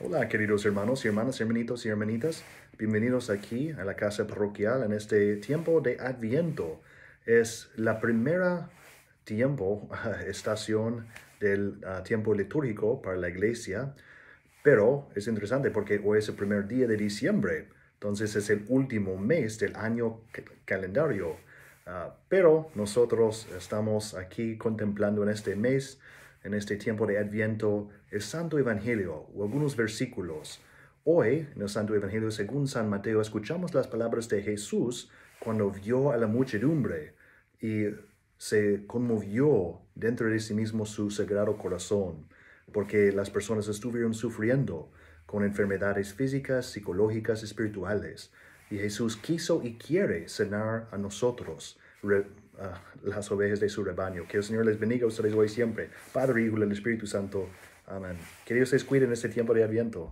Hola queridos hermanos y hermanas, hermanitos y hermanitas. Bienvenidos aquí a la casa parroquial en este tiempo de Adviento. Es la primera tiempo, estación del ah, tiempo litúrgico para la iglesia, pero es interesante porque hoy es el primer día de diciembre, entonces es el último mes del año calendario. Ah, pero nosotros estamos aquí contemplando en este mes en este tiempo de Adviento el Santo Evangelio o algunos versículos. Hoy, en el Santo Evangelio según San Mateo, escuchamos las palabras de Jesús cuando vio a la muchedumbre y se conmovió dentro de sí mismo su sagrado corazón, porque las personas estuvieron sufriendo con enfermedades físicas, psicológicas, espirituales. Y Jesús quiso y quiere sanar a nosotros Ah, las ovejas de su rebaño. Que el Señor les bendiga a ustedes hoy siempre. Padre, Hijo del el Espíritu Santo. Amén. Que Dios les cuide en este tiempo de aviento